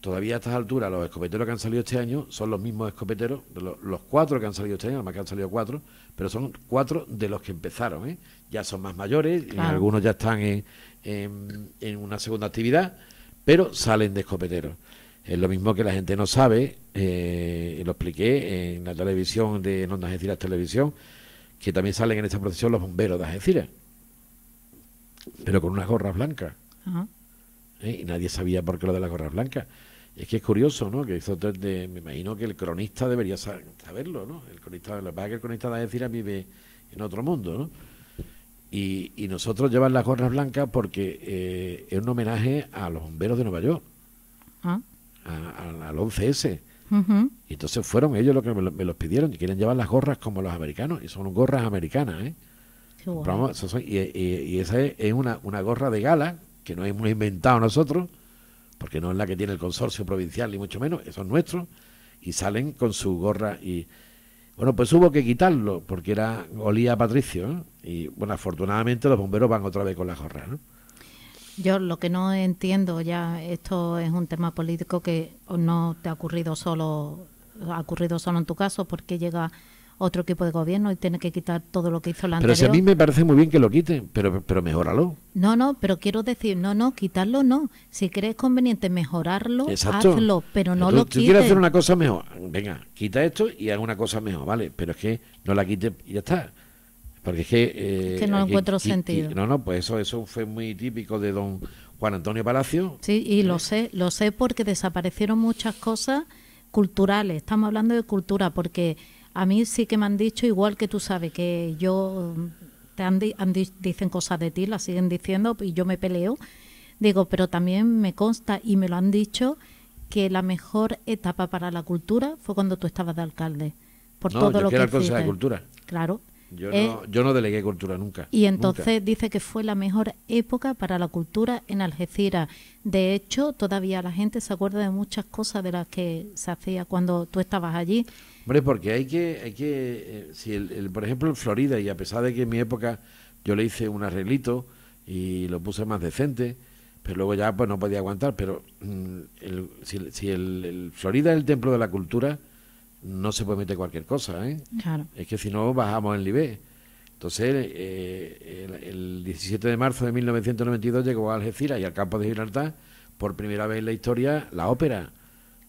todavía a estas alturas los escopeteros que han salido este año son los mismos escopeteros, los, cuatro que han salido este año, además que han salido cuatro, pero son cuatro de los que empezaron. ¿eh? Ya son más mayores, y algunos ya están en, en una segunda actividad pero salen de escopeteros. Es lo mismo que la gente no sabe, eh, lo expliqué en la televisión de en Onda Televisión, que también salen en esta procesión los bomberos de Algeciras, pero con unas gorras blancas. ¿Eh? Y nadie sabía por qué lo de las gorras blancas. Es que es curioso, ¿no? Que me imagino que el cronista debería saberlo, ¿no? El cronista, de que pasa es que el cronista de Algeciras vive en otro mundo, ¿no? Y, nosotros llevan las gorras blancas porque eh, es un homenaje a los bomberos de Nueva York, ah. al 11S. Y entonces fueron ellos los que me, los pidieron y quieren llevar las gorras como los americanos. Y son gorras americanas, ¿eh? y, esa es, una, una gorra de gala que no hemos inventado nosotros, porque no es la que tiene el consorcio provincial, ni mucho menos, eso es nuestro, y salen con su gorra y, bueno, pues hubo que quitarlo porque era olía a Patricio ¿eh? y bueno, afortunadamente los bomberos van otra vez con la jorra, ¿no? Yo lo que no entiendo ya, esto es un tema político que no te ha ocurrido solo, ha ocurrido solo en tu caso, porque llega otro equipo de gobierno y tiene que quitar todo lo que hizo la anterior. Pero si a mí me parece muy bien que lo quiten, pero, pero mejóralo. No, no, pero quiero decir, no, no, quitarlo no. Si crees conveniente mejorarlo, hazlo, pero no lo quites. Si quieres hacer una cosa mejor, venga, quita esto y haz una cosa mejor, ¿vale? Pero es que no la quite y ya está. Porque es que... Eh, que no encuentro sentido. no, no, pues eso, eso fue muy típico de don Juan Antonio Palacio. Sí, y lo eh. sé, lo sé porque desaparecieron muchas cosas culturales. Estamos hablando de cultura porque a mí sí que me han dicho, igual que tú sabes, que yo mm, te han, dicen cosas de ti, las siguen diciendo y yo me peleo. Digo, pero también me consta y me lo han dicho que la mejor etapa para la cultura fue cuando tú estabas de alcalde. Por todo lo que era de cultura. Claro. Eh, yo, no, delegué cultura nunca. Y entonces dice que fue la mejor época para la cultura en Algeciras. De hecho, todavía la gente se acuerda de muchas cosas de las que se hacía cuando tú estabas allí. Hombre, porque hay que, hay que, eh, el, por ejemplo en Florida, y a pesar de que en mi época yo le hice un arreglito y lo puse más decente, pero luego ya pues no podía aguantar, pero mm, si, el, Florida es el templo de la cultura, no se puede meter cualquier cosa, ¿eh? Es que si no bajamos en nivel. Entonces, eh, el, el, 17 de marzo de 1992 llegó a Algeciras y al campo de Gibraltar por primera vez en la historia la ópera,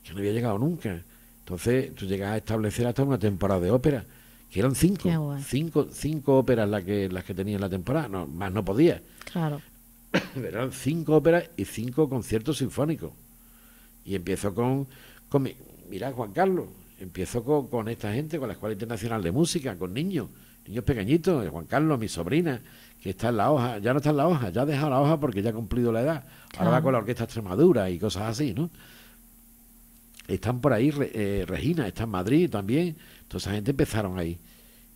que no había llegado nunca. Entonces tú llegas a establecer hasta una temporada de ópera, que eran cinco, cinco, cinco óperas las que, las que en la temporada, no, más no podía. Claro. eran cinco óperas y cinco conciertos sinfónicos. Y empiezo con, con mira Juan Carlos, empiezo con, esta gente, con la Escuela Internacional de Música, con niños, niños pequeñitos, eh, Juan Carlos, mi sobrina, que está en la hoja, ya no está en la hoja, ya ha dejado la hoja porque ya ha cumplido la edad, ahora va con la Orquesta Extremadura y cosas así, ¿no? Están por ahí, eh, Regina, está en Madrid también. Toda esa gente empezaron ahí.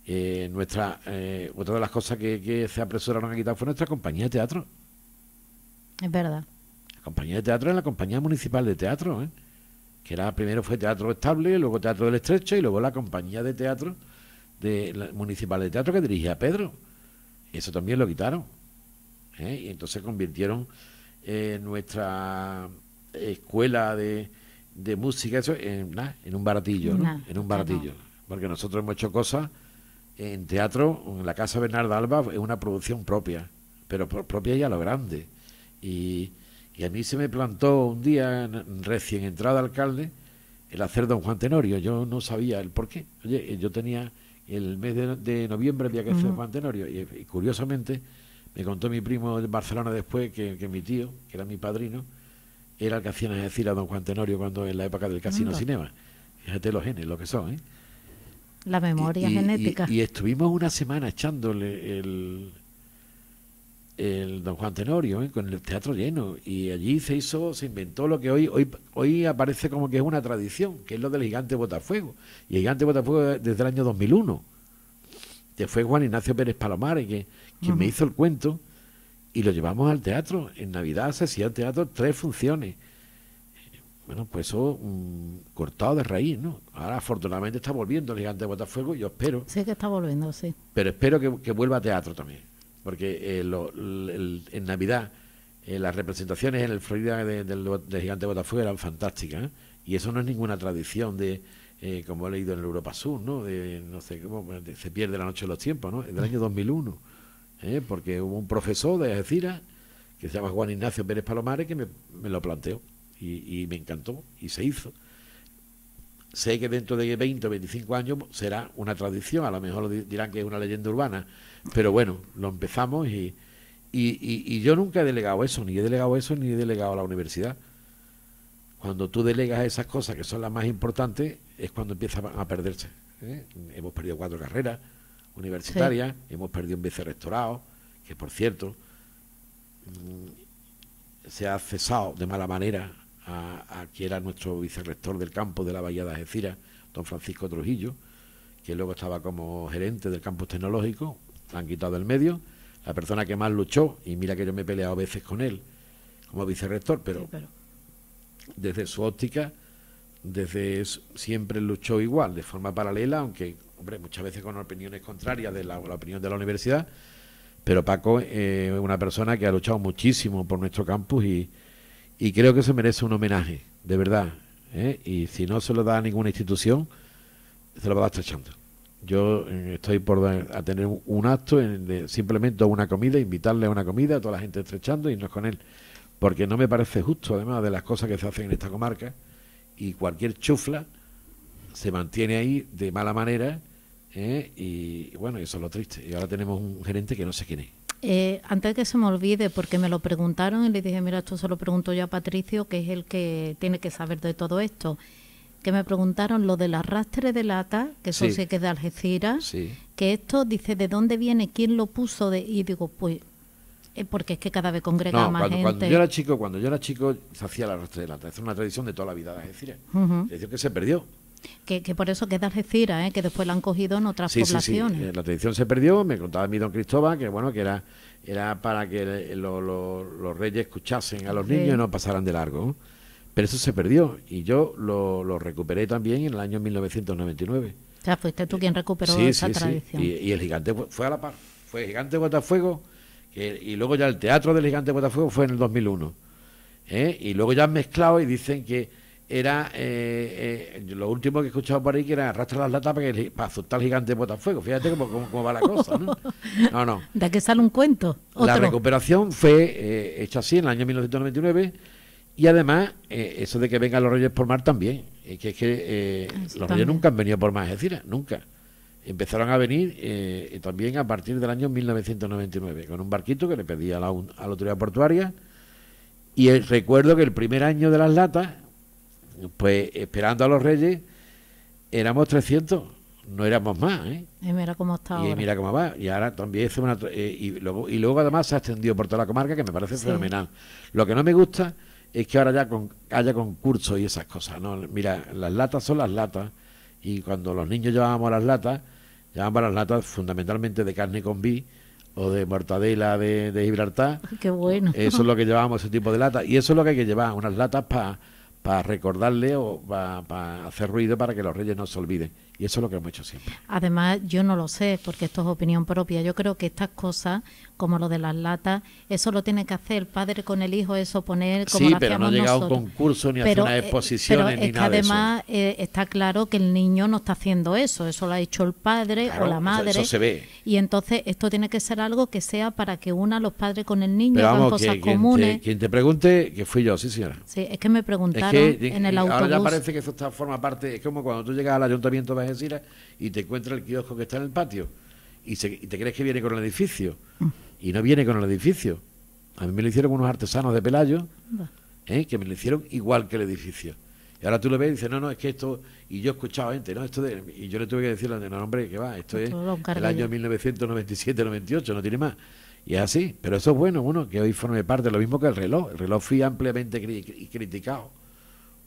Eh, nuestra eh, Otra de las cosas que, se apresuraron a quitar fue nuestra compañía de teatro. Es verdad. La compañía de teatro es la compañía municipal de teatro, que era primero fue teatro estable, luego teatro del estrecho y luego la compañía de teatro de municipal de teatro que dirigía Pedro. Eso también lo quitaron. Y entonces convirtieron nuestra escuela de, de música, eso, en, un baratillo, en un baratillo. Porque nosotros hemos hecho cosas en teatro, en la Casa Bernarda Alba es una producción propia, pero propia ya a lo grande. Y, a mí se me plantó un día, recién entrada alcalde, el hacer Don Juan Tenorio. Yo no sabía el por qué. Oye, eh, yo tenía el mes de, noviembre el que hacer Don Juan Tenorio. Y, curiosamente me contó mi primo de Barcelona después que, que mi tío, que era mi padrino, era el que hacían es decir a don Juan Tenorio cuando en la época del casino cinema. Fíjate los genes, lo que son, ¿eh? La memoria genética. Y, estuvimos una semana echándole el, el don Juan Tenorio ¿eh? con el teatro lleno y allí se hizo, se inventó lo que hoy, hoy, hoy aparece como que es una tradición, que es lo del gigante Botafuego. Y el gigante Botafuego desde el año 2001. Que fue Juan Ignacio Pérez Palomares que, quien me hizo el cuento y lo llevamos al teatro. En Navidad se hacía teatro tres funciones. Bueno, pues eso mm, cortado de raíz, ¿no? Ahora afortunadamente está volviendo el gigante de Botafuego yo espero. Sí que está volviendo, sí. Pero espero que, vuelva a teatro también. Porque eh, en Navidad eh, las representaciones en el Florida del de, gigante de Botafuego eran fantásticas. ¿eh? Y eso no es ninguna tradición de, como he leído en el Europa Sur, ¿no? De, no sé cómo, pues, se pierde la noche de los tiempos, ¿no? Del año 2001. ¿eh? porque hubo un profesor de Algeciras que se llama Juan Ignacio Pérez Palomares que me, lo planteó y, me encantó y se hizo. Sé que dentro de 20 o 25 años será una tradición, a lo mejor dirán que es una leyenda urbana, pero bueno, lo empezamos y, yo nunca he delegado eso, ni he delegado eso, ni he delegado a la universidad. Cuando tú delegas esas cosas que son las más importantes, es cuando empiezan a perderse. ¿eh? Hemos perdido cuatro carreras, universitaria, hemos perdido un vicerrectorado, que por cierto mm, se ha cesado de mala manera a, quien era nuestro vicerrector del campo de la Bahía de Algeciras, don Francisco Trujillo, que luego estaba como gerente del campus tecnológico, la han quitado del medio, la persona que más luchó, y mira que yo me he peleado veces con él como vicerrector, pero, pero, desde su óptica, desde siempre luchó igual, de forma paralela, aunque hombre, muchas veces con opiniones contrarias de la, opinión de la universidad, pero Paco es eh, una persona que ha luchado muchísimo por nuestro campus y, creo que se merece un homenaje, de verdad. ¿eh? Y si no se lo da a ninguna institución, se lo va a estar echando. Yo eh, estoy por a tener un acto, de simplemente una comida, invitarle a una comida, a toda la gente estrechando y e es con él. Porque no me parece justo, además de las cosas que se hacen en esta comarca, y cualquier chufla se mantiene ahí de mala manera ¿eh? y bueno, eso es lo triste. Y ahora tenemos un gerente que no sé quién es. Eh, antes que se me olvide, porque me lo preguntaron y le dije, mira, esto se lo pregunto yo a Patricio, que es el que tiene que saber de todo esto, que me preguntaron lo del arrastre de lata, que eso sí, que es de Algeciras, que esto dice de dónde viene, quién lo puso, de, y digo, pues, eh, porque es que cada vez congrega más gente. yo era chico, cuando yo era chico, se hacía el arrastre de lata, es una tradición de toda la vida de Algeciras, es decir, que se perdió. Que, por eso queda Algeciras, ¿eh? que después la han cogido en otras poblaciones. Eh, la tradición se perdió, me contaba mi don Cristóbal que bueno, que era, era para que los reyes escuchasen a los niños y no pasaran de largo. Pero eso se perdió y yo lo, recuperé también en el año 1999. O sea, fuiste tú quien recuperó esa tradición. Y, el gigante fue a la par. Fue el gigante Botafuego y luego ya el teatro del gigante Botafuego fue en el 2001. ¿eh? Y luego ya han mezclado y dicen que era eh, eh, lo último que he escuchado por ahí que era arrastrar las latas para, al gigante de Botafuego. Fíjate cómo, va la cosa, ¿no? No, De que sale un cuento. La recuperación fue eh, hecha así en el año 1999 y además eso de que vengan los reyes por mar también. que, es que ah, los reyes nunca han venido por mar, es decir, nunca. Empezaron a venir también a partir del año 1999 con un barquito que le pedía a la, autoridad portuaria y recuerdo que el primer año de las latas pues esperando a los reyes, éramos 300, no éramos más. ¿eh? Y mira cómo y va. Y ahora también eh, y, luego, además se ha extendido por toda la comarca, que me parece fenomenal. Lo que no me gusta es que ahora ya con, haya concursos y esas cosas. ¿no? Mira, las latas son las latas, y cuando los niños llevábamos las latas, llevábamos las latas fundamentalmente de carne con vi o de mortadela de, de Gibraltar. Qué bueno. Eso es lo que llevábamos, ese tipo de latas. Y eso es lo que hay que llevar, unas latas para para recordarle o para, hacer ruido para que los reyes no se olviden. Y eso es lo que hemos hecho siempre. Además, yo no lo sé, porque esto es opinión propia. Yo creo que estas cosas como lo de las latas, eso lo tiene que hacer el padre con el hijo, eso poner como Sí, pero no llega a un concurso ni a una eh, exposición ni que nada además eh, está claro que el niño no está haciendo eso, eso lo ha hecho el padre o la madre. Eso, se ve. Y entonces esto tiene que ser algo que sea para que una los padres con el niño, ...con cosas comunes. Quien te, pregunte, que fui yo, sí señora. Sí, es que me preguntaron en el autobús. Ahora ya parece que eso está, forma parte, es como cuando tú llegas al ayuntamiento de Algeciras y te encuentras el kiosco que está en el patio y, te crees que viene con el edificio. Mm y no viene con el edificio. A mí me lo hicieron unos artesanos de Pelayo, ¿eh? que me lo hicieron igual que el edificio. Y ahora tú lo ves y dices, no, no, es que esto. Y yo he escuchado gente, no, esto Y yo le tuve que decir no, hombre, que va, esto es el año 1997-98, no tiene más. Y es así, pero eso es bueno, uno, que hoy forme parte, lo mismo que el reloj. El reloj fui ampliamente criticado,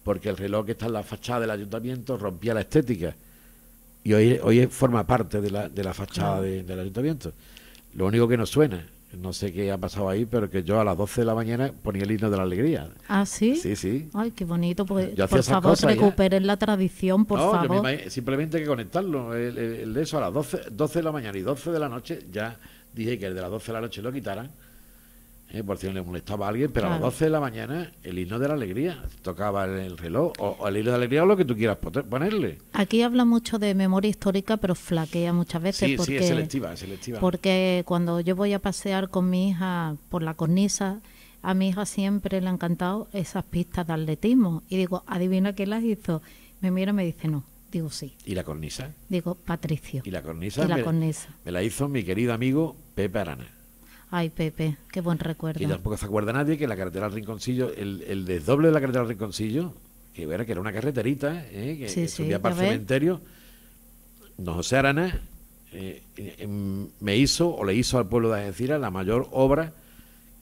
porque el reloj que está en la fachada del ayuntamiento rompía la estética. Y hoy, hoy forma parte de la, de la fachada del ayuntamiento. Lo único que nos suena, no sé qué ha pasado ahí, pero que yo a las 12 de la mañana ponía el himno de la alegría. ¿Ah, sí? Sí, sí. Ay, qué bonito. Pues, por favor, recuperen la tradición, por favor. simplemente hay que conectarlo. El, eso a las 12, 12 de la mañana y 12 de la noche, ya dije que el de las 12 de la noche lo quitaran eh, por si le molestaba a alguien, pero a las 12 de la mañana el himno de la alegría, tocaba el, reloj, o, el himno de la alegría o lo que tú quieras ponerle. Aquí habla mucho de memoria histórica, pero flaquea muchas veces. Sí, porque, sí, es selectiva, es selectiva. Porque cuando yo voy a pasear con mi hija por la cornisa, a mi hija siempre le han encantado esas pistas de atletismo. Y digo, adivina quién las hizo. Me mira y me dice, no, Digo, sí. ¿Y la cornisa? Digo, Patricio. ¿Y la cornisa? la cornisa? Me la hizo mi querido amigo Pepe Arana. Ay, Pepe, qué buen recuerdo. Y tampoco se acuerda nadie que la carretera del Rinconcillo, el, desdoble de la carretera del Rinconcillo, que era, que era una carreterita, eh, que, subía para el cementerio, don José Arana eh, eh, em, me hizo o le hizo al pueblo de Algeciras la mayor obra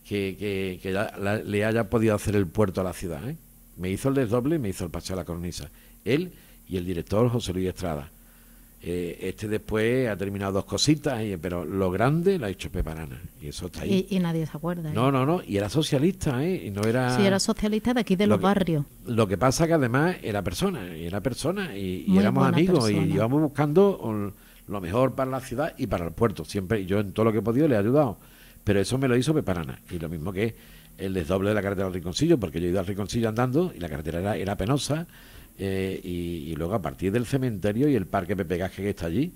que, le haya podido hacer el puerto a la ciudad. Me hizo el desdoble y me hizo el paseo a la cornisa. Él y el director José Luis Estrada. Eh, este después ha terminado dos cositas, y, pero lo grande lo ha hecho Peparana. Y eso está ahí. Y, nadie se acuerda. ¿eh? No, no, no. Y era socialista, ¿eh? Y no era... Sí, era socialista de aquí de los barrios. Lo que pasa que además era persona, y era persona, y, éramos amigos, y íbamos buscando lo mejor para la ciudad y para el puerto. Siempre, yo en todo lo que he podido le he ayudado. Pero eso me lo hizo Peparana. Y lo mismo que el desdoble de la carretera del Rinconcillo, porque yo he ido al Rinconcillo andando y la carretera era, era penosa eh, y, luego a partir del cementerio y el parque Pepe Gasque que está allí,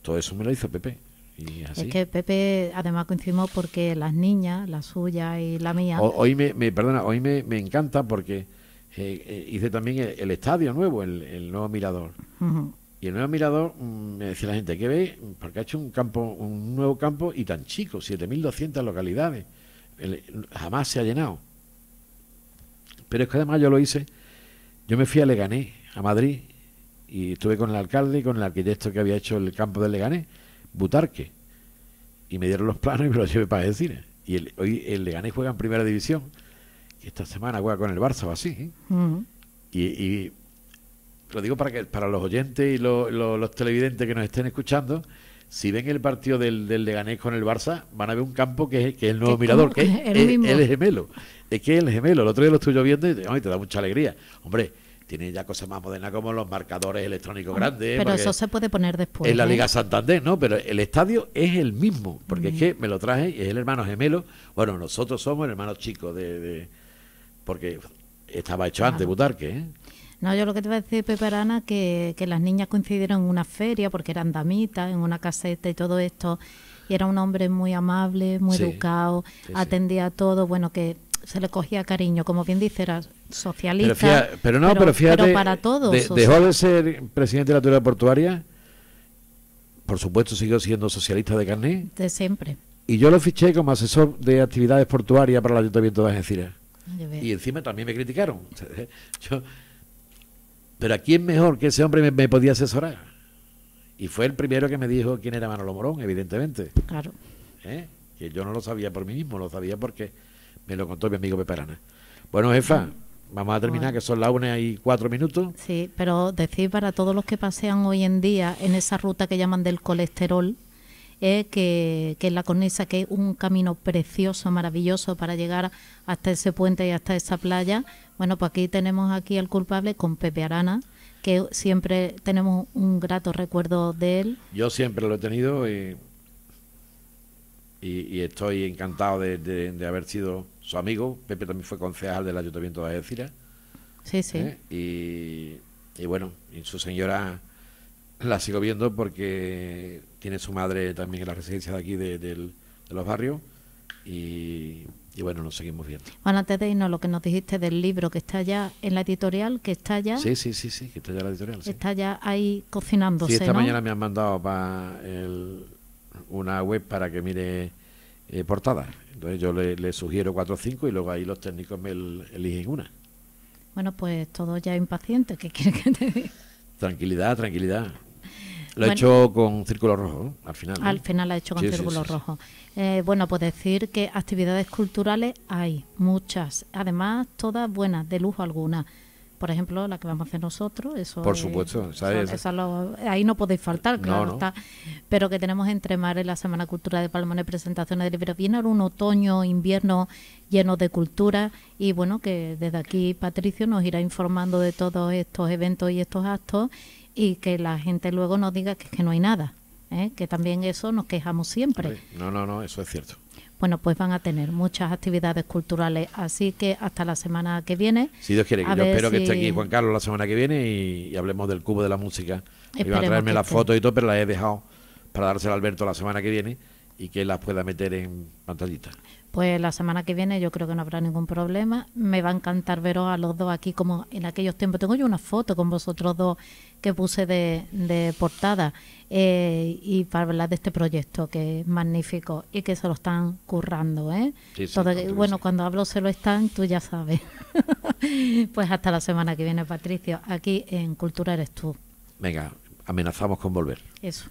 todo eso me lo hizo Pepe. Y así. Es que Pepe además coincidimos porque las niñas, la suya y la mía. hoy me, me, perdona, hoy me, encanta porque eh, eh, hice también el, estadio nuevo, el, nuevo mirador. Y el nuevo mirador mm, me decía la gente, ¿qué ve? Porque ha hecho un campo, un nuevo campo y tan chico, 7.200 localidades. jamás se ha llenado. Pero es que además yo lo hice yo me fui a Leganés, a Madrid, y estuve con el alcalde y con el arquitecto que había hecho el campo de Leganés, Butarque. Y me dieron los planos y me los llevé para el cine. Y hoy el Leganés juega en primera división, y esta semana juega con el Barça o así. ¿eh? y, lo digo para que para los oyentes y los televidentes que nos estén escuchando, si ven el partido del, del Leganés con el Barça, van a ver un campo que es, que el nuevo mirador, que es el, gemelo. Es que es el gemelo. El otro día lo estuve viendo y te da mucha alegría. Hombre, tiene ya cosas más modernas como los marcadores electrónicos grandes. Pero eso se puede poner después. En la ¿eh? Liga Santander, ¿no? Pero el estadio es el mismo, porque es mm. que me lo traje y es el hermano gemelo. Bueno, nosotros somos el hermano chico de. porque estaba hecho antes Butarque, ¿eh? No, yo lo que te voy a decir, Pepe Arana, que, las niñas coincidieron en una feria porque eran damitas, en una caseta y todo esto. Y era un hombre muy amable, muy educado, atendía a todo, bueno, que se le cogía cariño, como bien dice, era socialista. Pero, no, pero, fíjate, para todos. dejó de ser presidente de la autoridad portuaria, por supuesto siguió siendo socialista de carné. De siempre. Y yo lo fiché como asesor de actividades portuarias para el Ayuntamiento de Algeciras. Ah, y encima también me criticaron. Yo, pero ¿a quién mejor que ese hombre me, podía asesorar? Y fue el primero que me dijo quién era Manolo Morón, evidentemente. Claro. ¿Eh? Que yo no lo sabía por mí mismo, lo sabía porque me lo contó mi amigo Peperana. Bueno, jefa, vamos a terminar, que son las una y cuatro minutos. Sí, pero decir para todos los que pasean hoy en día en esa ruta que llaman del colesterol, que, que, es la cornisa, que es un camino precioso, maravilloso para llegar hasta ese puente y hasta esa playa, bueno, pues aquí tenemos aquí al culpable con Pepe Arana, que siempre tenemos un grato recuerdo de él. Yo siempre lo he tenido y, estoy encantado de, haber sido su amigo. Pepe también fue concejal del Ayuntamiento de Algeciras. Sí, sí. ¿eh? Y, bueno, y su señora la sigo viendo porque tiene su madre también en la residencia de aquí de, de los barrios y y bueno, nos seguimos viendo. Bueno, antes de irnos, lo que nos dijiste del libro que está ya en la editorial, que está ya... Sí, sí, sí, que está ya en la editorial. Está ya ahí cocinándose, Sí, esta mañana me han mandado para una web para que mire eh, portada. portadas. Entonces yo le, sugiero cuatro o cinco y luego ahí los técnicos me eligen una. Bueno, pues todos ya impacientes, ¿qué quieres que te diga? Tranquilidad, tranquilidad. Lo ha hecho con círculo rojo, ¿no? al final. Al final lo ha hecho con círculo rojo. Eh, bueno, pues decir que actividades culturales hay muchas, además todas buenas, de lujo alguna. Por ejemplo, la que vamos a hacer nosotros, eso. Por supuesto, ¿sabes? ahí no podéis faltar, claro está. Pero que tenemos entre en la Semana Cultural de Palmones, presentaciones de libros. Viene un otoño, invierno lleno de cultura y bueno, que desde aquí Patricio nos irá informando de todos estos eventos y estos actos y que la gente luego nos diga que, que no hay nada, ¿eh? que también eso nos quejamos siempre. No, no, no, eso es cierto. Bueno, pues van a tener muchas actividades culturales, así que hasta la semana que viene. Si Dios quiere, yo espero que esté aquí Juan Carlos la semana que viene y, hablemos del cubo de la música. Iba a traerme la foto y todo, pero las he dejado para dársela a Alberto la semana que viene y que las pueda meter en pantallita. Pues la semana que viene yo creo que no habrá ningún problema. Me va a encantar veros a los dos aquí como en aquellos tiempos. Tengo yo una foto con vosotros dos que puse de, portada eh, y para hablar de este proyecto que es magnífico y que se lo están currando. ¿eh? bueno, cuando hablo se lo están, tú ya sabes. pues hasta la semana que viene, Patricio. Aquí en Cultura eres tú. Venga, amenazamos con volver. Eso.